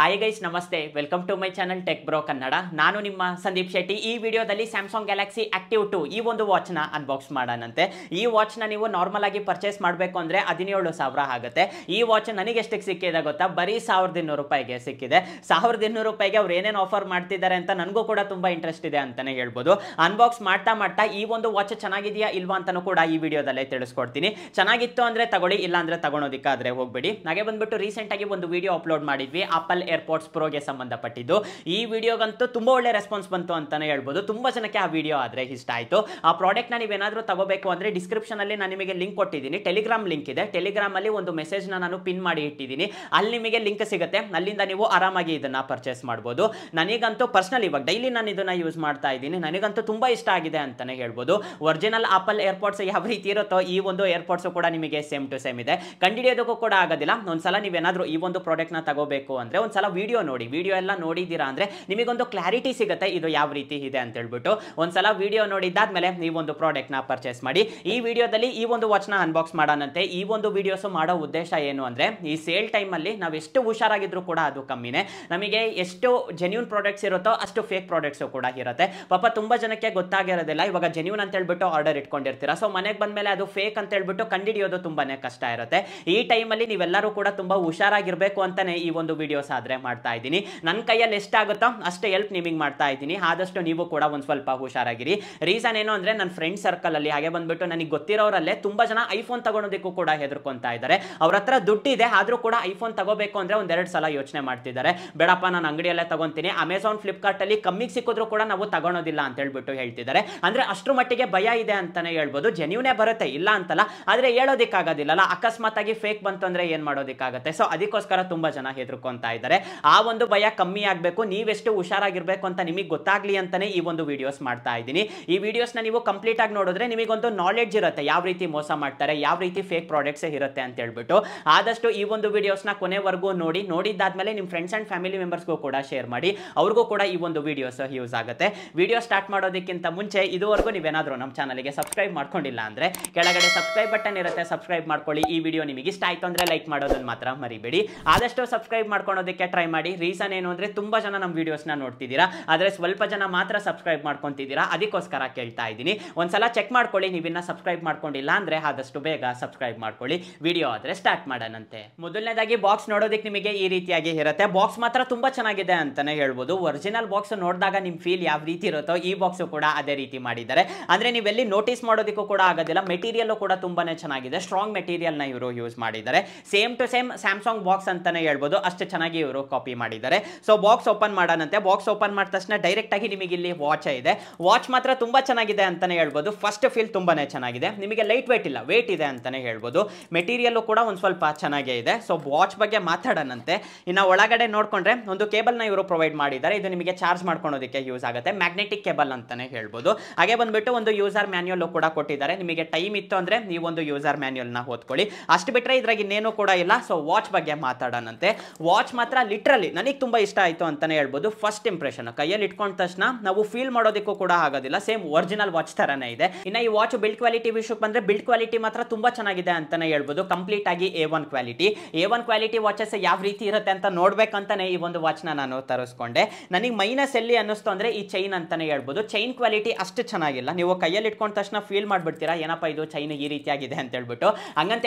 hi guys namaste welcome to my channel Tech Bro Kannada ನಾನು ನಿಮ್ಮ ಸಂದೀಪ್ ಶೆಟ್ಟಿ ಈ ವಿಡಿಯೋದಲ್ಲಿ ಸ್ಯಾಮ್ಸಂಗ್ ಗ್ಯಾಲಕ್ಸಿ ಆಕ್ಟಿವ್ ಟು ಈ ಒಂದು ವಾಚ್ನ ಅನ್ಬಾಕ್ಸ್ ಮಾಡೋಣಂತೆ ಈ ವಾಚ್ನ ನೀವು ನಾರ್ಮಲ್ ಆಗಿ ಪರ್ಚೇಸ್ ಮಾಡಬೇಕು ಅಂದರೆ ಹದಿನೇಳು ಸಾವಿರ ಆಗುತ್ತೆ ಈ ವಾಚ್ ನನಗೆ ಎಷ್ಟಕ್ಕೆ ಸಿಕ್ಕಿದೆ ಗೊತ್ತಾ ಬರೀ ಸಾವಿರದ ಇನ್ನೂರು ರೂಪಾಯಿಗೆ ಸಿಕ್ಕಿದೆ ಸಾವಿರದ ಇನ್ನೂರು ರೂಪಾಯಿಗೆ ಅವ್ರು ಏನೇನು ಆಫರ್ ಮಾಡ್ತಿದ್ದಾರೆ ಅಂತ ನನಗೂ ಕೂಡ ತುಂಬ ಇಂಟ್ರೆಸ್ಟ್ ಇದೆ ಅಂತಲೇ ಹೇಳ್ಬೋದು ಅನ್ಬಾಕ್ಸ್ ಮಾಡ್ತಾ ಮಾಡ್ತಾ ಈ ಒಂದು ವಾಚ್ ಚೆನ್ನಾಗಿದೆಯಾ ಇಲ್ವಾ ಅಂತಲೂ ಕೂಡ ಈ ವಿಡಿಯೋದಲ್ಲೇ ತಿಳಿಸ್ಕೊಡ್ತೀನಿ ಚೆನ್ನಾಗಿತ್ತು ಅಂದರೆ ತಗೊಳ್ಳಿ ಇಲ್ಲಾಂದರೆ ತಗೊಳೋದಿಕ್ಕಾದರೆ ಹೋಗಬೇಡಿ ಹಾಗೆ ಬಂದುಬಿಟ್ಟು ರೀಸೆಂಟಾಗಿ ಒಂದು ವಿಡಿಯೋ ಅಪ್ಲೋಡ್ ಮಾಡಿದ್ವಿ ಆಪಲ್ ಏರ್ಪೋರ್ಟ್ಸ್ ಪ್ರೋಗೆ ಸಂಬಂಧಪಟ್ಟಿದ್ದು ಈ ವಿಡಿಯೋಗಂತೂ ತುಂಬ ಒಳ್ಳೆ ರೆಸ್ಪಾನ್ಸ್ ಬಂತು ಅಂತಲೇ ಹೇಳ್ಬೋದು ತುಂಬ ಜನಕ್ಕೆ ಆ ವಿಡಿಯೋ ಆದರೆ ಇಷ್ಟ ಆಯಿತು ಆ ಪ್ರಾಡಕ್ಟ್ನ ನೀವೇನಾದರೂ ತಗೋಬೇಕು ಅಂದರೆ ಡಿಸ್ಕ್ರಿಪ್ಷನಲ್ಲಿ ನಾನು ನಿಮಗೆ ಲಿಂಕ್ ಕೊಟ್ಟಿದ್ದೀನಿ ಟೆಲಿಗ್ರಾಮ್ ಲಿಂಕ್ ಇದೆ ಟೆಲಿಗ್ರಾಮಲ್ಲಿ ಒಂದು ಮೆಸೇಜ್ನ ನಾನು ಪಿನ್ ಮಾಡಿ ಇಟ್ಟಿದ್ದೀನಿ ಅಲ್ಲಿ ನಿಮಗೆ ಲಿಂಕ್ ಸಿಗುತ್ತೆ ಅಲ್ಲಿಂದ ನೀವು ಆರಾಮಾಗಿ ಇದನ್ನು ಪರ್ಚೇಸ್ ಮಾಡ್ಬೋದು ನನಗಂತೂ ಪರ್ಸ್ನಲ್ ಇವಾಗ ಡೈಲಿ ನಾನು ಇದನ್ನು ಯೂಸ್ ಮಾಡ್ತಾ ಇದ್ದೀನಿ ನನಗಂತೂ ತುಂಬ ಇಷ್ಟ ಆಗಿದೆ ಅಂತಲೇ ಹೇಳ್ಬೋದು ಒರಿಜಿನಲ್ ಆಪಲ್ ಏರ್ಪೋರ್ಟ್ಸ್ ಯಾವ ರೀತಿ ಇರುತ್ತೋ ಈ ಒಂದು ಏರ್ಪೋರ್ಟ್ಸು ಕೂಡ ನಿಮಗೆ ಸೇಮ್ ಟು ಸೇಮ್ ಇದೆ ಕಂಡಿಡಿಯೋದಕ್ಕೂ ಕೂಡ ಆಗೋದಿಲ್ಲ ಒಂದ್ಸಲ ನೀವೇನಾದರೂ ಈ ಒಂದು ಪ್ರಾಡಕ್ಟ್ನ ತಗೋಬೇಕು ಅಂದರೆ ಒಂದು ಸಲ ವೀಡಿಯೋ ನೋಡಿ ವಿಡಿಯೋ ಎಲ್ಲ ನೋಡಿದ್ದೀರಾ ಅಂದ್ರೆ ನಿಮಗೊಂದು ಕ್ಲಾರಿಟಿ ಸಿಗುತ್ತೆ ಇದು ಯಾವ ರೀತಿ ಇದೆ ಅಂತ ಹೇಳ್ಬಿಟ್ಟು ಒಂದ್ಸಲ ವಿಡಿಯೋ ನೋಡಿದ್ದಾದ್ಮೇಲೆ ನೀವು ಒಂದು ಪ್ರಾಡಕ್ಟ್ನ ಪರ್ಚೇಸ್ ಮಾಡಿ ಈ ವಿಡಿಯೋದಲ್ಲಿ ಈ ಒಂದು ವಾಚ್ನ ಅನ್ಬಾಕ್ಸ್ ಮಾಡೋಣಂತೆ ಈ ಒಂದು ವಿಡಿಯೋಸ್ ಮಾಡೋ ಉದ್ದೇಶ ಏನು ಅಂದ್ರೆ ಈ ಸೇಲ್ ಟೈಮಲ್ಲಿ ನಾವು ಎಷ್ಟು ಹುಷಾರಾಗಿದ್ರು ಕೂಡ ಅದು ಕಮ್ಮಿನೇ ನಮಗೆ ಎಷ್ಟು ಜೆನ್ಯೂನ್ ಪ್ರಾಡಕ್ಟ್ಸ್ ಇರುತ್ತೋ ಅಷ್ಟು ಫೇಕ್ ಪ್ರಾಡಕ್ಟ್ಸು ಕೂಡ ಇರುತ್ತೆ ಪಾಪ ತುಂಬಾ ಜನಕ್ಕೆ ಗೊತ್ತಾಗಿರೋದಿಲ್ಲ ಇವಾಗ ಜೆನ್ಯೂನ್ ಅಂತ ಹೇಳ್ಬಿಟ್ಟು ಆರ್ಡರ್ ಇಟ್ಕೊಂಡಿರ್ತೀರಾ ಸೊ ಮನೆಗೆ ಬಂದ್ಮೇಲೆ ಅದು ಫೇಕ್ ಅಂತ ಹೇಳ್ಬಿಟ್ಟು ಕಂಡಿಡಿಯೋದು ತುಂಬಾನೇ ಕಷ್ಟ ಇರುತ್ತೆ ಈ ಟೈಮಲ್ಲಿ ನೀವೆಲ್ಲರೂ ಕೂಡ ತುಂಬಾ ಹುಷಾರಾಗಿರಬೇಕು ಅಂತಲೇ ಈ ಒಂದು ವಿಡಿಯೋಸ್ ಆದರೆ ಮಾಡ್ತಾ ಇದ್ದೀನಿ ನನ್ನ ಕೈಯಲ್ಲಿ ಎಷ್ಟಾಗುತ್ತೋ ಅಷ್ಟೇ ಹೆಲ್ಪ್ ನಿಮಗೆ ಮಾಡ್ತಾ ಇದ್ದೀನಿ ಆದಷ್ಟು ನೀವು ಕೂಡ ಒಂದು ಸ್ವಲ್ಪ ಹುಷಾರಾಗಿರಿ ರೀಸನ್ ಏನು ಅಂದರೆ ನನ್ನ ಫ್ರೆಂಡ್ ಸರ್ಕಲಲ್ಲಿ ಹಾಗೆ ಬಂದ್ಬಿಟ್ಟು ನನಗೆ ಗೊತ್ತಿರೋರಲ್ಲೇ ತುಂಬ ಜನ ಐಫೋನ್ ತಗೊಳೋದಕ್ಕೂ ಕೂಡ ಹೆದರ್ಕೊತಾ ಇದ್ದಾರೆ ಅವ್ರ ಹತ್ರ ದುಡ್ಡಿದೆ ಆದರೂ ಕೂಡ ಐಫೋನ್ ತಗೋಬೇಕು ಅಂದರೆ ಒಂದೆರಡು ಸಲ ಯೋಚನೆ ಮಾಡ್ತಿದ್ದಾರೆ ಬೇಡಪ್ಪ ನಾನು ಅಂಗಡಿಯಲ್ಲೇ ತಗೊತೀನಿ ಅಮೆಝಾನ್ ಫ್ಲಿಪ್ಕಾರ್ಟಲ್ಲಿ ಕಮ್ಮಿಗೆ ಸಿಕ್ಕಿದ್ರು ಕೂಡ ನಾವು ತಗೊಳೋದಿಲ್ಲ ಅಂತ ಹೇಳ್ಬಿಟ್ಟು ಹೇಳ್ತಿದ್ದಾರೆ ಅಂದರೆ ಅಷ್ಟರ ಮಟ್ಟಿಗೆ ಭಯ ಇದೆ ಅಂತಲೇ ಹೇಳ್ಬೋದು ಜೆನ್ಯೂನೇ ಬರುತ್ತೆ ಇಲ್ಲ ಅಂತಲ್ಲ ಆದರೆ ಹೇಳೋದಕ್ಕಾಗೋದಿಲ್ಲಲ್ಲ ಅಕಸ್ಮಾತ್ ಆಗಿ ಫೇಕ್ ಬಂತು ಅಂದರೆ ಏನು ಮಾಡೋದಕ್ಕಾಗುತ್ತೆ ಸೊ ಅದಕ್ಕೋಸ್ಕರ ತುಂಬ ಜನ ಹೆದರ್ಕೊತಾ ಇದ್ದಾರೆ ಆ ಒಂದು ಭಯ ಕಮ್ಮಿ ಆಗಬೇಕು ನೀವೆಷ್ಟು ಹುಷಾರಾಗಿರಬೇಕು ಅಂತ ನಿಮಗೆ ಗೊತ್ತಾಗಲಿ ಅಂತಲೇ ಈ ಒಂದು ವಿಡಿಯೋಸ್ ಮಾಡ್ತಾ ಇದ್ದೀನಿ ಈ ವಿಡಿಯೋಸ್ನ ನೀವು ಕಂಪ್ಲೀಟಾಗಿ ನೋಡಿದ್ರೆ ನಿಮಗೊಂದು ನಾಲೆಡ್ಜ್ ಇರುತ್ತೆ ಯಾವ ರೀತಿ ಮೋಸ ಮಾಡ್ತಾರೆ ಯಾವ ರೀತಿ ಫೇಕ್ ಪ್ರಾಡಕ್ಟ್ಸ್ ಇರುತ್ತೆ ಅಂತ ಹೇಳ್ಬಿಟ್ಟು ಆದಷ್ಟು ಈ ಒಂದು ವಿಡಿಯೋಸ್ನ ಕೊನೆವರೆಗೂ ನೋಡಿ ನೋಡಿದ್ದಾದ್ಮೇಲೆ ನಿಮ್ಮ ಫ್ರೆಂಡ್ಸ್ ಆ್ಯಂಡ್ ಫ್ಯಾಮಿಲಿ ಮೆಂಬರ್ಸ್ಗೂ ಕೂಡ ಶೇರ್ ಮಾಡಿ ಅವ್ರಿಗೂ ಕೂಡ ಈ ಒಂದು ವಿಡಿಯೋಸ್ ಯೂಸ್ ಆಗುತ್ತೆ ವಿಡಿಯೋ ಸ್ಟಾರ್ಟ್ ಮಾಡೋದಕ್ಕಿಂತ ಮುಂಚೆ ಇದುವರೆಗೂ ನೀವೇನಾದರೂ ನಮ್ಮ ಚಾನಲ್ಗೆ ಸಬ್ಸ್ಕ್ರೈಬ್ ಮಾಡ್ಕೊಂಡಿಲ್ಲ ಅಂದರೆ ಕೆಳಗಡೆ ಸಬ್ಸ್ಕ್ರೈಬ್ ಬಟನ್ ಇರುತ್ತೆ ಸಬ್ಸ್ಕ್ರೈಬ್ ಮಾಡ್ಕೊಳ್ಳಿ ಈ ವಿಡಿಯೋ ನಿಮಗೆ ಇಷ್ಟ ಆಯಿತು ಅಂದರೆ ಲೈಕ್ ಮಾಡೋದನ್ನು ಮಾತ್ರ ಮರಿಬೇಡಿ ಆದಷ್ಟು ಸಬ್ಸ್ಕ್ರೈಬ್ ಮಾಡ್ಕೊಳ್ಳೋದಕ್ಕೆ ಮಾಡೋದಕ್ಕೆ ಟ್ರೈ ಮಾಡಿ ರೀಸನ್ ಏನು ಅಂದರೆ ತುಂಬ ಜನ ನಮ್ಮ ವೀಡಿಯೋಸ್ನ ನೋಡ್ತಿದ್ದೀರಾ ಆದರೆ ಸ್ವಲ್ಪ ಜನ ಮಾತ್ರ ಸಬ್ಸ್ಕ್ರೈಬ್ ಮಾಡ್ಕೊತಿದ್ದೀರಾ ಅದಕ್ಕೋಸ್ಕರ ಕೇಳ್ತಾ ಇದ್ದೀನಿ ಒಂದ್ಸಲ ಚೆಕ್ ಮಾಡ್ಕೊಳ್ಳಿ ನೀವಿನ್ನ ಸಬ್ಸ್ಕ್ರೈಬ್ ಮಾಡ್ಕೊಂಡಿಲ್ಲ ಅಂದರೆ ಆದಷ್ಟು ಬೇಗ ಸಬ್ಸ್ಕ್ರೈಬ್ ಮಾಡ್ಕೊಳ್ಳಿ ವಿಡಿಯೋ ಆದರೆ ಸ್ಟಾರ್ಟ್ ಮಾಡೋಣಂತೆ ಮೊದಲನೇದಾಗಿ ಬಾಕ್ಸ್ ನೋಡೋದಕ್ಕೆ ನಿಮಗೆ ಈ ರೀತಿಯಾಗಿ ಇರುತ್ತೆ ಬಾಕ್ಸ್ ಮಾತ್ರ ತುಂಬ ಚೆನ್ನಾಗಿದೆ ಅಂತಲೇ ಹೇಳ್ಬೋದು ಒರಿಜಿನಲ್ ಬಾಕ್ಸ್ ನೋಡಿದಾಗ ನಿಮ್ಮ ಫೀಲ್ ಯಾವ ರೀತಿ ಇರುತ್ತೋ ಈ ಬಾಕ್ಸು ಕೂಡ ಅದೇ ರೀತಿ ಮಾಡಿದ್ದಾರೆ ಅಂದರೆ ನೀವೆಲ್ಲಿ ನೋಟಿಸ್ ಮಾಡೋದಕ್ಕೂ ಕೂಡ ಆಗೋದಿಲ್ಲ ಮೆಟೀರಿಯಲ್ ಕೂಡ ತುಂಬಾ ಚೆನ್ನಾಗಿದೆ ಸ್ಟ್ರಾಂಗ್ ಮೆಟೀರಿಯಲ್ನ ಇವರು ಯೂಸ್ ಮಾಡಿದ್ದಾರೆ same to same Samsung box ಅಂತಲೇ ಹೇಳ್ಬೋದು ಅಷ್ಟು ಚೆನ್ನಾಗಿ ಇವರು ಕಾಪಿ ಮಾಡಿದ್ದಾರೆ ಸೊ ಬಾಕ್ಸ್ ಓಪನ್ ಮಾಡೋಣಂತೆ ಬಾಕ್ಸ್ ಓಪನ್ ಮಾಡಿದ ತಕ್ಷಣ ಡೈರೆಕ್ಟ್ ಆಗಿ ನಿಮಗೆ ಇಲ್ಲಿ ವಾಚ್ ಇದೆ ವಾಚ್ ಮಾತ್ರ ತುಂಬಾ ಚೆನ್ನಾಗಿದೆ ಅಂತಾನೆ ಹೇಳ್ಬೋದು ಫಸ್ಟ್ ಫೀಲ್ ತುಂಬಾನೇ ಚೆನ್ನಾಗಿದೆ ನಿಮಗೆ ಲೈಟ್ ವೇಟ್ ಇಲ್ಲ ವೇಟ್ ಇದೆ ಅಂತಾನೆ ಹೇಳ್ಬೋದು ಮೆಟೀರಿಯಲ್ಲು ಕೂಡ ಒಂದು ಸ್ವಲ್ಪ ಚೆನ್ನಾಗೇ ಇದೆ ಸೊ ವಾಚ್ ಬಗ್ಗೆ ಮಾತಾಡೋಣಂತೆ ಇನ್ನ ಒಳಗಡೆ ನೋಡ್ಕೊಂಡ್ರೆ ಒಂದು ಕೇಬಲ್ನ ಇವರು ಪ್ರೊವೈಡ್ ಮಾಡಿದ್ದಾರೆ ಇದು ನಿಮಗೆ ಚಾರ್ಜ್ ಮಾಡ್ಕೊಳ್ಳೋದಕ್ಕೆ ಯೂಸ್ ಆಗುತ್ತೆ ಮ್ಯಾಗ್ನೆಟಿಕ್ ಕೇಬಲ್ ಅಂತಾನೆ ಹೇಳ್ಬೋದು ಹಾಗೆ ಬಂದ್ಬಿಟ್ಟು ಒಂದು ಯೂಸರ್ ಮ್ಯಾನ್ಯಲ್ ಕೂಡ ಕೊಟ್ಟಿದ್ದಾರೆ ನಿಮಗೆ ಟೈಮ್ ಇತ್ತು ಅಂದ್ರೆ ನೀವು ಒಂದು ಯೂಸರ್ ನ ಓದ್ಕೊಳ್ಳಿ ಅಷ್ಟು ಬಿಟ್ಟರೆ ಇದ್ರಾಗ ಇನ್ನೇನು ಕೂಡ ಇಲ್ಲ ಸೊ ವಾಚ್ ಬಗ್ಗೆ ಮಾತಾಡೋಣಂತೆ ವಾಚ್ ಮಾತ್ರ ಲಿಟ್ರಲಿ ನನಗೆ ತುಂಬ ಇಷ್ಟ ಆಯಿತು ಅಂತಲೇ ಹೇಳ್ಬೋದು ಫಸ್ಟ್ ಇಂಪ್ರೆಷನ್ ಕೈಯಲ್ಲಿ ಇಟ್ಕೊಂಡ ತಕ್ಷಣ ನಾವು ಫೀಲ್ ಮಾಡೋದಕ್ಕೂ ಕೂಡ ಆಗೋದಿಲ್ಲ ಸೇಮ್ ಒರಿಜಿನಲ್ ವಾಚ್ ಥರನೇ ಇದೆ ಇನ್ನು ಈ ವಾಚ್ ಬಿಲ್ಡ್ ಕ್ವಾಲಿಟಿ ವಿಷಯಕ್ಕೆ ಬಂದರೆ ಬಿಲ್ಡ್ ಕ್ವಾಲಿಟಿ ಮಾತ್ರ ತುಂಬ ಚೆನ್ನಾಗಿದೆ ಅಂತಲೇ ಹೇಳ್ಬೋದು ಕಂಪ್ಲೀಟ್ ಆಗಿ A one quality A one quality watches ಯಾವ ರೀತಿ ಇರುತ್ತೆ ಅಂತ ನೋಡ್ಬೇಕಂತಾನೆ ಈ ಒಂದು ವಾಚ್ನ ನಾನು ತರಿಸ್ಕೊಂಡೆ ನನಗೆ ಮೈನಸ್ ಎಲ್ಲಿ ಅನ್ನಿಸ್ತು ಅಂದರೆ ಈ ಚೈನ್ ಅಂತಲೇ ಹೇಳ್ಬೋದು ಚೈನ್ ಕ್ವಾಲಿಟಿ ಅಷ್ಟು ಚೆನ್ನಾಗಿಲ್ಲ ನೀವು ಕೈಯಲ್ಲಿ ಇಟ್ಕೊಂಡ ತಕ್ಷಣ ಫೀಲ್ ಮಾಡಿಬಿಡ್ತೀರಾ ಏನಪ್ಪ ಇದು ಚೈನ್ ಈ ರೀತಿಯಾಗಿದೆ ಅಂತ ಹೇಳ್ಬಿಟ್ಟು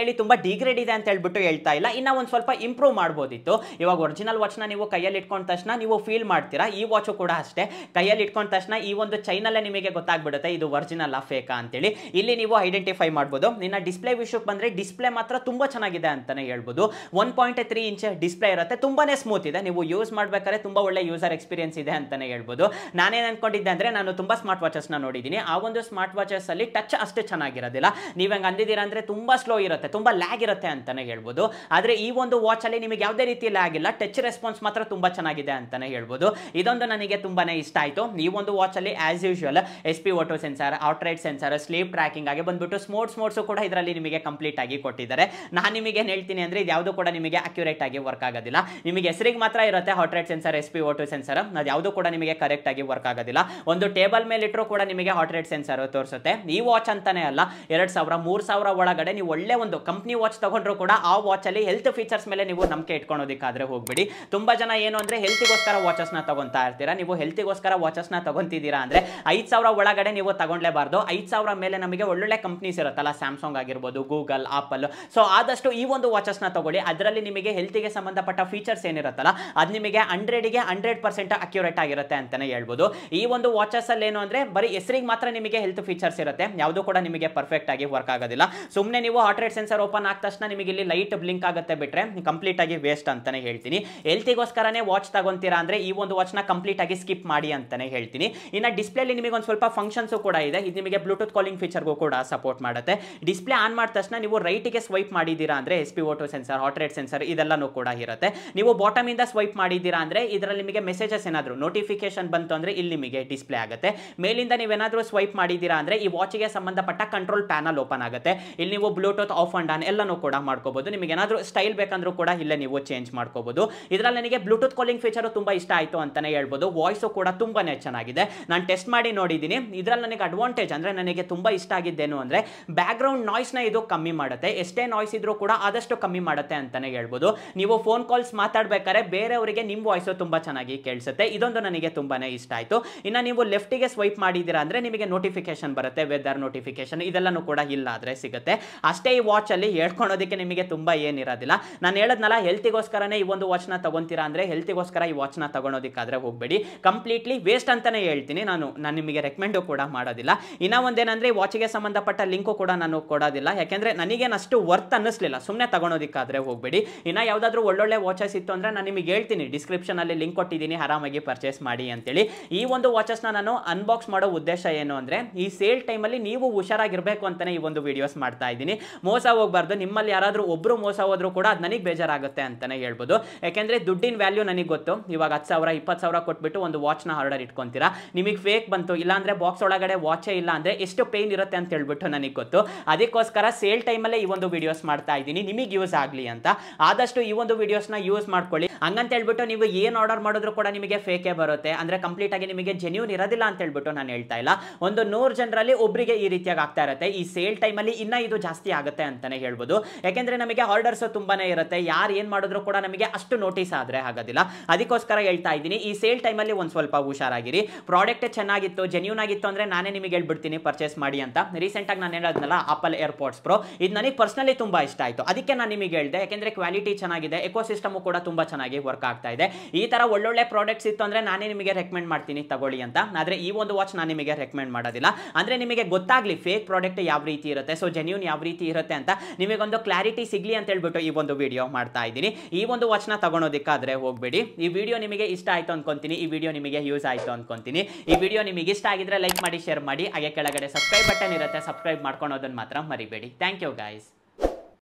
ಹೇಳಿ ತುಂಬ ಡಿಗ್ರೇಡ್ ಇದೆ ಅಂತ ಹೇಳ್ಬಿಟ್ಟು ಹೇಳ್ತಾ ಇಲ್ಲ ಇನ್ನ ಒಂದು ಸ್ವಲ್ಪ ಇಂಪ್ರೂವ್ ಮಾಡ್ಬೋದಿತ್ತು ಇವಾಗ ಒರಿಜಿನಲ್ ಒರಿಜಿನಲ್ ವಾಚ್ನ ನೀವು ಕೈಯಲ್ಲಿ ಇಟ್ಕೊಂಡ ತಕ್ಷಣ ನೀವು ಫೀಲ್ ಮಾಡ್ತೀರಾ ಈ ವಾಚು ಕೂಡ ಅಷ್ಟೇ ಕೈಯಲ್ಲಿ ಇಟ್ಕೊಂಡ ತಕ್ಷಣ ಈ ಒಂದು ಚೈನಲ್ಲೇ ನಿಮಗೆ ಗೊತ್ತಾಗ್ಬಿಡುತ್ತೆ ಇದು ಒರಿಜಿನಲ್ ಆ ಫೇಕಾ ಅಂತೇಳಿ ಇಲ್ಲಿ ನೀವು ಐಡೆಂಟಿಫೈ ಮಾಡ್ಬೋದು ನಿನ್ನ ಡಿಸ್ಪ್ಲೇ ವಿಷಯಕ್ಕೆ ಬಂದರೆ ಡಿಸ್ಪ್ಲೇ ಮಾತ್ರ ತುಂಬ ಚೆನ್ನಾಗಿದೆ ಅಂತಲೇ ಹೇಳ್ಬೋದು one point three inch display ಇರುತ್ತೆ ತುಂಬಾ ಸ್ಮೂತ್ ಇದೆ ನೀವು ಯೂಸ್ ಮಾಡಬೇಕಾದ್ರೆ ತುಂಬ ಒಳ್ಳೆ ಯೂಸರ್ ಎಕ್ಸ್ಪೀರಿಯನ್ಸ್ ಇದೆ ಅಂತಲೇ ಹೇಳ್ಬೋದು ನಾನೇನು ಅಂದ್ಕೊಂಡಿದ್ದೆ ಅಂದರೆ ನಾನು ತುಂಬ ಸ್ಮಾರ್ಟ್ ವಾಚಸ್ನ ನೋಡಿದ್ದೀನಿ ಆ ಒಂದು ಸ್ಮಾರ್ಟ್ ವಾಚಸ್ಸಲ್ಲಿ ಟಚ್ ಅಷ್ಟೇ ಚೆನ್ನಾಗಿರೋದಿಲ್ಲ ನೀವು ಹಂಗೆ ಅಂದಿದ್ದೀರಾ ಅಂದರೆ ತುಂಬ ಸ್ಲೋ ಇರುತ್ತೆ ತುಂಬ ಲ್ಯಾಗ್ ಇರುತ್ತೆ ಅಂತಲೇ ಹೇಳ್ಬೋದು ಆದರೆ ಈ ಒಂದು ವಾಚಲ್ಲಿ ನಿಮಗೆ ಯಾವುದೇ ರೀತಿ ಲ್ಯಾಗ್ ಇಲ್ಲ ಟಚ್ ರೆಸ್ಪಾನ್ಸ್ ಮಾತ್ರ ತುಂಬಾ ಚೆನ್ನಾಗಿದೆ ಅಂತಾನೆ ಹೇಳ್ಬೋದು ಇದೊಂದು ನನಗೆ ತುಂಬಾ ಇಷ್ಟ ಆಯಿತು ಈ ಒಂದು ವಾಚಲ್ಲಿ as usual S P O two sensor heart rate sensor sleep tracking ಆಗಿ ಬಂದ್ಬಿಟ್ಟು ಸ್ಮೋಟ್ಸ್ ಮೋಡ್ಸು ಕೂಡ ಇದರಲ್ಲಿ ನಿಮಗೆ ಕಂಪ್ಲೀಟ್ ಆಗಿ ಕೊಟ್ಟಿದ್ದಾರೆ ನಾನು ನಿಮಗೆ ಏನು ಹೇಳ್ತೀನಿ ಅಂದರೆ ಯಾವುದೂ ಕೂಡ ನಿಮಗೆ ಅಕ್ಯುರೇಟ್ ಆಗಿ ವರ್ಕ್ ಆಗೋದಿಲ್ಲ ನಿಮಗೆ ಹೆಸರಿಗೆ ಮಾತ್ರ ಇರುತ್ತೆ heart rate sensor S P O two sensor ಅದು ಯಾವುದೂ ಕೂಡ ನಿಮಗೆ ಕರೆಕ್ಟ್ ಆಗಿ ವರ್ಕ್ ಆಗೋದಿಲ್ಲ ಒಂದು ಟೇಬಲ್ ಮೇಲೆ ಇಟ್ಟರು ಕೂಡ ನಿಮಗೆ ಹಾಟ್ರೈಡ್ ಸೆನ್ಸರ್ ತೋರಿಸುತ್ತೆ ಈ ವಾಚ್ ಅಂತಾನೆ ಅಲ್ಲ ಎರಡು ಸಾವಿರ ಮೂರ್ ಸಾವಿರ ಒಳಗಡೆ ನೀವು ಒಳ್ಳೆ ಒಂದು ಕಂಪ್ನಿ ವಾಚ್ ತಗೊಂಡ್ರು ಕೂಡ ಆ ವಾಚಲ್ಲಿ ಹೆಲ್ತ್ ಫೀಚರ್ಸ್ ಮೇಲೆ ನೀವು ನಂಬಿಕೆ ಇಟ್ಕೊಳೋದಕ್ಕಾದ್ರೆ ಹೋಗ್ಬಿಡಿ ಬಿಡಿ ತುಂಬ ಜನ ಏನು ಅಂದ್ರೆ ಹೆಲ್ತಿಗೋಸ್ಕರ ವಾಚಸ್ನ ತಗೊತಾ ಇರ್ತೀರಾ ನೀವು ಹೆಲ್ತಿಗೋಸ್ಕರ ವಾಚಸ್ನ ತಗೊತಿದ್ದೀರಾ ಅಂದರೆ ಐದು ಸಾವಿರ ಒಳಗಡೆ ನೀವು ತಗೊಂಡ್ಲೇಬಾರ್ದು ಐದು ಸಾವಿರ ಮೇಲೆ ನಮಗೆ ಒಳ್ಳೊಳ್ಳೆ ಕಂಪ್ನೀಸ್ ಇರುತ್ತಲ್ಲ ಸ್ಯಾಮ್ಸಂಗ್ ಆಗಿರ್ಬೋದು ಗೂಗಲ್ ಆಪಲ್ ಸೊ ಆದಷ್ಟು ಈ ಒಂದು ವಾಚಸ್ನ ತಗೊಳ್ಳಿ ಅದರಲ್ಲಿ ನಿಮಗೆ ಹೆಲ್ತಿಗೆ ಸಂಬಂಧಪಟ್ಟ ಫೀಚರ್ಸ್ ಏನಿರುತ್ತಲ್ಲ ಅದು ನಿಮಗೆ ಹಂಡ್ರೆಡ್ಗೆ ಹಂಡ್ರೆಡ್ ಪರ್ಸೆಂಟ್ ಅಕ್ಯುರೇಟ್ ಆಗಿರುತ್ತೆ ಅಂತಲೇ ಹೇಳ್ಬೋದು ಈ ಒಂದು ಅಲ್ಲಿ ಏನು ಅಂದರೆ ಬರೀ ಹೆಸರಿಗೆ ಮಾತ್ರ ನಿಮಗೆ ಹೆಲ್ತ್ ಫೀಚರ್ಸ್ ಇರುತ್ತೆ ಯಾವುದೂ ಕೂಡ ನಿಮಗೆ ಪರ್ಫೆಕ್ಟ್ ಆಗಿ ವರ್ಕ್ ಆಗೋದಿಲ್ಲ ಸುಮ್ಮನೆ ನೀವು ಹಾರ್ಟ್ ರೇಟ್ ಸೆನ್ಸರ್ ಓಪನ್ ಆದ ತಕ್ಷಣ ನಿಮಗೆ ಇಲ್ಲಿ ಲೈಟ್ ಬ್ಲಿಂಕ್ ಆಗುತ್ತೆ ಬಿಟ್ಟರೆ ಕಂಪ್ಲೀಟ್ ಆಗಿ ವೇಸ್ಟ್ ಅಂತಲೇ ಹೇಳ್ತೀನಿ ಎಲ್ತಿಗೋಸ್ಕರನೇ ವಾಚ್ ತಗೊಂತೀರಾ ಅಂದರೆ ಈ ಒಂದು ವಾಚ್ನ ಕಂಪ್ಲೀಟ್ ಆಗಿ ಸ್ಕಿಪ್ ಮಾಡಿ ಅಂತಲೇ ಹೇಳ್ತೀನಿ ಇನ್ನು ಡಿಸ್ಪ್ಲೇಲಿ ನಿಮಗೆ ಒಂದು ಸ್ವಲ್ಪ ಫಂಕ್ಷನ್ಸು ಕೂಡ ಇದೆ ಇದು ನಿಮಗೆ ಬ್ಲೂಟೂತ್ ಕಾಲಿಂಗ್ ಫೀಚರ್ಗೂ ಕೂಡ ಸಪೋರ್ಟ್ ಮಾಡುತ್ತೆ ಡಿಸ್ಪ್ಲೇ ಆನ್ ಮಾಡಿದ ತಕ್ಷಣ ನೀವು ರೈಟಿಗೆ ಸ್ವೈಪ್ ಮಾಡಿದ್ದೀರಾ ಅಂದರೆ S P O two sensor heart rate sensor ಇದೆಲ್ಲನೂ ಕೂಡ ಇರುತ್ತೆ ನೀವು ಬಾಟಮಿಂದ ಸ್ವೈಪ್ ಮಾಡಿದ್ದೀರಾ ಅಂದರೆ ಇದರಲ್ಲಿ ನಿಮಗೆ ಮೆಸೇಜಸ್ ಏನಾದರೂ ನೋಟಿಫಿಕೇಶನ್ ಬಂತು ಅಂದರೆ ಇಲ್ಲಿ ನಿಮಗೆ ಡಿಸ್ಪ್ಲೇ ಆಗುತ್ತೆ ಮೇಲಿಂದ ನೀವೇನಾದರೂ ಸ್ವೈಪ್ ಮಾಡಿದ್ದೀರಾ ಅಂದರೆ ಈ ವಾಚಿಗೆ ಸಂಬಂಧಪಟ್ಟ ಕಂಟ್ರೋಲ್ ಪ್ಯಾನಲ್ ಓಪನ್ ಆಗುತ್ತೆ ಇಲ್ಲಿ ನೀವು ಬ್ಲೂಟೂತ್ ಆಫ್ ಆ್ಯಂಡ್ ಆನ್ ಎಲ್ಲನೂ ಕೂಡ ಮಾಡ್ಕೋಬೋದು ನಿಮಗೆ ಏನಾದರೂ ಸ್ಟೈಲ್ ಬೇಕಂದ್ರೂ ಕೂಡ ಇಲ್ಲೇ ನೀವು ಚೇಂಜ್ ಮಾಡ್ಕೋಬೋದು ಇದರಲ್ಲಿ ನನಗೆ ಬ್ಲೂಟೂತ್ ಕಾಲಿಂಗ್ ಫೀಚರು ತುಂಬ ಇಷ್ಟ ಆಯಿತು ಅಂತಲೇ ಹೇಳ್ಬೋದು ವಾಯ್ಸು ಕೂಡ ತುಂಬಾ ಚೆನ್ನಾಗಿದೆ ನಾನು ಟೆಸ್ಟ್ ಮಾಡಿ ನೋಡಿದ್ದೀನಿ ಇದರಲ್ಲಿ ನನಗೆ ಅಡ್ವಾಂಟೇಜ್ ಅಂದರೆ ನನಗೆ ತುಂಬ ಇಷ್ಟ ಆಗಿದ್ದೇನು ಅಂದರೆ ಬ್ಯಾಕ್ಗ್ರೌಂಡ್ ನಾಯ್ಸ್ನ ಇದು ಕಮ್ಮಿ ಮಾಡುತ್ತೆ ಎಷ್ಟೇ ನಾಯ್ಸ್ ಇದ್ರೂ ಕೂಡ ಆದಷ್ಟು ಕಮ್ಮಿ ಮಾಡುತ್ತೆ ಅಂತಲೇ ಹೇಳ್ಬೋದು ನೀವು ಫೋನ್ ಕಾಲ್ಸ್ ಮಾತಾಡಬೇಕಾದ್ರೆ ಬೇರೆಯವರಿಗೆ ನಿಮ್ಮ ವಾಯ್ಸು ತುಂಬ ಚೆನ್ನಾಗಿ ಕೇಳಿಸುತ್ತೆ ಇದೊಂದು ನನಗೆ ತುಂಬಾ ಇಷ್ಟ ಆಯಿತು ಇನ್ನು ನೀವು ಲೆಫ್ಟಿಗೆ ಸ್ವೈಪ್ ಮಾಡಿದ್ದೀರಾ ಅಂದರೆ ನಿಮಗೆ ನೋಟಿಫಿಕೇಶನ್ ಬರುತ್ತೆ ವೆದರ್ ನೋಟಿಫಿಕೇಶನ್ ಇದೆಲ್ಲನೂ ಕೂಡ ಇಲ್ಲ ಆದರೆ ಸಿಗುತ್ತೆ ಅಷ್ಟೇ ಈ ವಾಚಲ್ಲಿ ಹೇಳ್ಕೊಳೋದಕ್ಕೆ ನಿಮಗೆ ತುಂಬ ಏನಿರೋದಿಲ್ಲ ನಾನು ಹೇಳದ್ನಲ್ಲ ಹೆಲ್ತಿಗೋಸ್ಕರನೇ ಈ ಒಂದು ವಾಚ್ ವಾಚ್ನ ಅಂದ್ರೆ ಅಂದರೆ ಹೆಲ್ತಿಗೋಸ್ಕರ ಈ ವಾಚ್ನ ತಗೊಳೋದಕ್ಕಾದ್ರೆ ಹೋಗಬೇಡಿ ಕಂಪ್ಲೀಟ್ಲಿ ವೇಸ್ಟ್ ಅಂತಲೇ ಹೇಳ್ತೀನಿ ನಾನು ನಾನು ನಿಮಗೆ ರೆಕಮೆಂಡು ಕೂಡ ಮಾಡೋದಿಲ್ಲ ಇನ್ನೂ ಒಂದೇನಂದರೆ ಈ ವಾಚಿಗೆ ಸಂಬಂಧಪಟ್ಟ ಲಿಂಕು ಕೂಡ ನಾನು ಕೊಡೋದಿಲ್ಲ ಯಾಕೆಂದರೆ ನನಗೇನಷ್ಟು ವರ್ತ್ ಅನ್ನಿಸ್ಲಿಲ್ಲ ಸುಮ್ಮನೆ ತಗೊಳೋದಕ್ಕಾದರೆ ಹೋಗಬೇಡಿ ಇನ್ನ ಯಾವುದಾದ್ರೂ ಒಳ್ಳೊಳ್ಳೆ ವಾಚಸ್ ಇತ್ತು ಅಂದರೆ ನಾನು ನಿಮಗೆ ಹೇಳ್ತೀನಿ ಡಿಸ್ಕ್ರಿಪ್ಷನಲ್ಲಿ ಲಿಂಕ್ ಕೊಟ್ಟಿದ್ದೀನಿ ಆರಾಮಾಗಿ ಪರ್ಚೇಸ್ ಮಾಡಿ ಅಂತೇಳಿ ಈ ಒಂದು ವಾಚಸ್ನ ನಾನು ಅನ್ಬಾಕ್ಸ್ ಮಾಡೋ ಉದ್ದೇಶ ಏನು ಅಂದರೆ ಈ ಸೇಲ್ ಟೈಮಲ್ಲಿ ನೀವು ಹುಷಾರಾಗಿರಬೇಕು ಅಂತಲೇ ಈ ಒಂದು ವೀಡಿಯೋಸ್ ಮಾಡ್ತಾ ಇದ್ದೀನಿ ಮೋಸ ಹೋಗಬಾರ್ದು ನಿಮ್ಮಲ್ಲಿ ಯಾರಾದರೂ ಒಬ್ಬರು ಮೋಸ ಹೋದರೂ ಕೂಡ ಅದು ನನಗೆ ಬೇಜಾರಾಗುತ್ತೆ ಅಂತಲೇ ಹೇಳ್ಬೋದು ಯಾಕೆಂದ್ರೆ ದುಡ್ಡಿನ ವ್ಯಾಲ್ಯೂ ನನಗೆ ಗೊತ್ತು ಇವಾಗ ಹತ್ತು ಸಾವಿರ ಇಪ್ಪತ್ತು ಸಾವಿರ ಕೊಟ್ಬಿಟ್ಟು ಒಂದು ವಾಚ್ ನ ಆರ್ಡರ್ ಇಟ್ಕೊಂತೀರಾ ನಿಮಗೆ ಫೇಕ್ ಬಂತು ಇಲ್ಲಾಂದ್ರೆ ಬಾಕ್ಸ್ ಒಳಗಡೆ ವಾಚೇ ಇಲ್ಲ ಅಂದರೆ ಎಷ್ಟು ಪೇನ್ ಇರುತ್ತೆ ಅಂತ ಹೇಳ್ಬಿಟ್ಟು ನನಗೆ ಗೊತ್ತು ಅದಕ್ಕೋಸ್ಕರ ಸೇಲ್ ಟೈಮಲ್ಲೇ ಈ ಒಂದು ವಿಡಿಯೋಸ್ ಮಾಡ್ತಾ ಇದ್ದೀನಿ ನಿಮಗೆ ಯೂಸ್ ಆಗಲಿ ಅಂತ ಆದಷ್ಟು ಈ ಒಂದು ನ ಯೂಸ್ ಮಾಡ್ಕೊಳ್ಳಿ ಹಂಗಂತ ಹೇಳ್ಬಿಟ್ಟು ನೀವು ಏನ್ ಆರ್ಡರ್ ಮಾಡಿದ್ರು ಕೂಡ ನಿಮಗೆ ಫೇಕೇ ಬರುತ್ತೆ ಅಂದ್ರೆ ಕಂಪ್ಲೀಟ್ ಆಗಿ ನಿಮಗೆ ಜೆನ್ಯೂನ್ ಇರೋದಿಲ್ಲ ಅಂತ ಹೇಳ್ಬಿಟ್ಟು ನಾನು ಹೇಳ್ತಾ ಇಲ್ಲ ಒಂದು ನೂರು ಜನರಲ್ಲಿ ಒಬ್ಬರಿಗೆ ಈ ರೀತಿಯಾಗಿ ಆಗ್ತಾ ಇರುತ್ತೆ ಈ ಸೇಲ್ ಟೈಮಲ್ಲಿ ಇನ್ನ ಇದು ಜಾಸ್ತಿ ಆಗುತ್ತೆ ಅಂತಾನೆ ಹೇಳ್ಬೋದು ಯಾಕೆಂದರೆ ನಮಗೆ ಆರ್ಡರ್ಸ್ ತುಂಬಾನೇ ಇರುತ್ತೆ ಯಾರು ಏನು ಮಾಡಿದ್ರು ಕೂಡ ನಮಗೆ ಅಷ್ಟು ನೋಟಿಸ್ ಆದರೆ ಆಗೋದಿಲ್ಲ ಅದಕ್ಕೋಸ್ಕರ ಹೇಳ್ತಾ ಇದ್ದೀನಿ ಈ ಸೇಲ್ ಟೈಮಲ್ಲಿ ಒಂದು ಸ್ವಲ್ಪ ಹುಷಾರಾಗಿರಿ ಪ್ರಾಡಕ್ಟ್ ಚೆನ್ನಾಗಿತ್ತು ಜೆನ್ಯೂನ್ ಆಗಿತ್ತು ಅಂದರೆ ನಾನೇ ನಿಮಗೆ ಹೇಳ್ಬಿಡ್ತೀನಿ ಪರ್ಚೇಸ್ ಮಾಡಿ ಅಂತ ರೀಸೆಂಟಾಗಿ ನಾನು ಹೇಳೋದ್ನಲ್ಲ ಆಪಲ್ ಏರ್ಪೋರ್ಟ್ಸ್ ಪ್ರೋ ಇದು ನನಗೆ ಪರ್ಸ್ನಲಿ ತುಂಬ ಇಷ್ಟ ಆಯಿತು ಅದಕ್ಕೆ ನಾನು ನಿಮಗೆ ಹೇಳಿದೆ ಯಾಕೆಂದರೆ ಕ್ವಾಲಿಟಿ ಚೆನ್ನಾಗಿದೆ ಎಕೋಸಿಸ್ಟಮು ಕೂಡ ತುಂಬ ಚೆನ್ನಾಗಿ ವರ್ಕ್ ಆಗ್ತಾ ಇದೆ ಈ ಥರ ಒಳ್ಳೊಳ್ಳೆ ಪ್ರಾಡಕ್ಟ್ಸ್ ಇತ್ತು ಅಂದರೆ ನಾನೇ ನಿಮಗೆ ರೆಕಮೆಂಡ್ ಮಾಡ್ತೀನಿ ತಗೊಳ್ಳಿ ಅಂತ ಆದರೆ ಈ ಒಂದು ವಾಚ್ ನಾನು ನಿಮಗೆ ರೆಕಮೆಂಡ್ ಮಾಡೋದಿಲ್ಲ ಅಂದರೆ ನಿಮಗೆ ಗೊತ್ತಾಗಲಿ ಫೇಕ್ ಪ್ರಾಡಕ್ಟ್ ಯಾವ ರೀತಿ ಇರುತ್ತೆ ಸೊ ಜೆನ್ಯೂನ್ ಯಾವ ರೀತಿ ಇರುತ್ತೆ ಅಂತ ನಿಮಗೊಂದು ಕ್ಲಾರಿಟಿ ಸಿಗಲಿ ಅಂತ ಹೇಳ್ಬಿಟ್ಟು ಈ ಒಂದು ವಿಡಿಯೋ ಮಾಡ್ತಾ ಇದ್ದೀನಿ ಈ ಒಂದು ವಾಚ್ನ ತಗೊಂಡು ತಗೊಳೋದಕ್ಕಾದರೆ ಹೋಗಬೇಡಿ ಈ ವಿಡಿಯೋ ನಿಮಗೆ ಇಷ್ಟ ಆಯ್ತು ಅನ್ಕೊಂತೀನಿ ಈ ವಿಡಿಯೋ ನಿಮಗೆ ಯೂಸ್ ಆಯ್ತು ಅನ್ಕೊಂತೀನಿ ಈ ವಿಡಿಯೋ ನಿಮಗೆ ಇಷ್ಟ ಆಗಿದ್ರೆ ಲೈಕ್ ಮಾಡಿ ಶೇರ್ ಮಾಡಿ ಹಾಗೆ ಕೆಳಗಡೆ ಸಬ್ಸ್ಕ್ರೈಬ್ ಬಟನ್ ಇರುತ್ತೆ ಸಬ್ಸ್ಕ್ರೈಬ್ ಮಾಡ್ಕೊಳೋದನ್ನ ಮಾತ್ರ ಮರಿಬೇಡಿ ಥ್ಯಾಂಕ್ ಯು ಗಾಯ್ಸ್